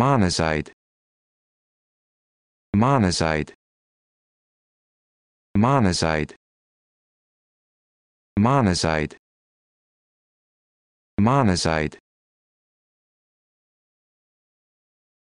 Monazite. Monazite. Monazite. Monazite. Monazite.